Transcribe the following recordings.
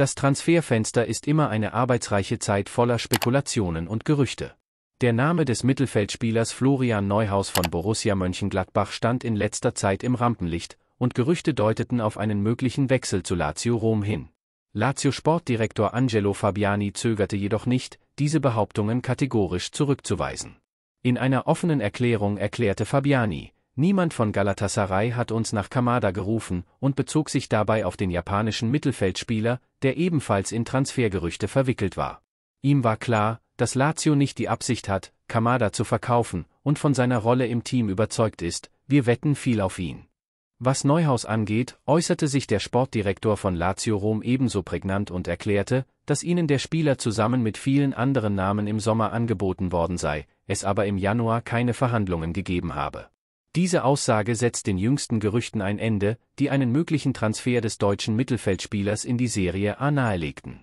Das Transferfenster ist immer eine arbeitsreiche Zeit voller Spekulationen und Gerüchte. Der Name des Mittelfeldspielers Florian Neuhaus von Borussia Mönchengladbach stand in letzter Zeit im Rampenlicht, und Gerüchte deuteten auf einen möglichen Wechsel zu Lazio Rom hin. Lazio-Sportdirektor Angelo Fabiani zögerte jedoch nicht, diese Behauptungen kategorisch zurückzuweisen. In einer offenen Erklärung erklärte Fabiani, Niemand von Galatasaray hat uns nach Kamada gerufen und bezog sich dabei auf den japanischen Mittelfeldspieler, der ebenfalls in Transfergerüchte verwickelt war. Ihm war klar, dass Lazio nicht die Absicht hat, Kamada zu verkaufen und von seiner Rolle im Team überzeugt ist, wir wetten viel auf ihn. Was Neuhaus angeht, äußerte sich der Sportdirektor von Lazio Rom ebenso prägnant und erklärte, dass ihnen der Spieler zusammen mit vielen anderen Namen im Sommer angeboten worden sei, es aber im Januar keine Verhandlungen gegeben habe. Diese Aussage setzt den jüngsten Gerüchten ein Ende, die einen möglichen Transfer des deutschen Mittelfeldspielers in die Serie A nahelegten.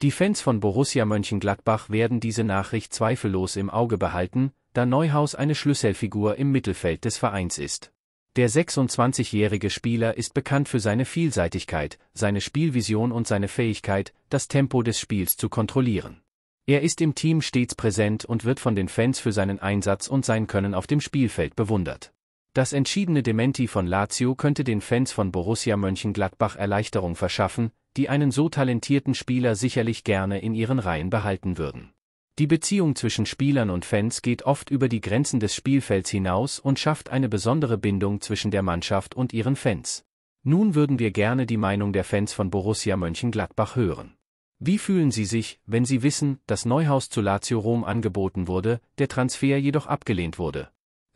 Die Fans von Borussia Mönchengladbach werden diese Nachricht zweifellos im Auge behalten, da Neuhaus eine Schlüsselfigur im Mittelfeld des Vereins ist. Der 26-jährige Spieler ist bekannt für seine Vielseitigkeit, seine Spielvision und seine Fähigkeit, das Tempo des Spiels zu kontrollieren. Er ist im Team stets präsent und wird von den Fans für seinen Einsatz und sein Können auf dem Spielfeld bewundert. Das entschiedene Dementi von Lazio könnte den Fans von Borussia Mönchengladbach Erleichterung verschaffen, die einen so talentierten Spieler sicherlich gerne in ihren Reihen behalten würden. Die Beziehung zwischen Spielern und Fans geht oft über die Grenzen des Spielfelds hinaus und schafft eine besondere Bindung zwischen der Mannschaft und ihren Fans. Nun würden wir gerne die Meinung der Fans von Borussia Mönchengladbach hören. Wie fühlen Sie sich, wenn Sie wissen, dass Neuhaus zu Lazio Rom angeboten wurde, der Transfer jedoch abgelehnt wurde?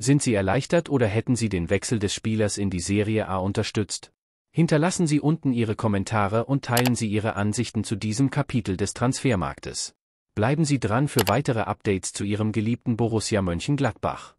Sind Sie erleichtert oder hätten Sie den Wechsel des Spielers in die Serie A unterstützt? Hinterlassen Sie unten Ihre Kommentare und teilen Sie Ihre Ansichten zu diesem Kapitel des Transfermarktes. Bleiben Sie dran für weitere Updates zu Ihrem geliebten Borussia Mönchengladbach.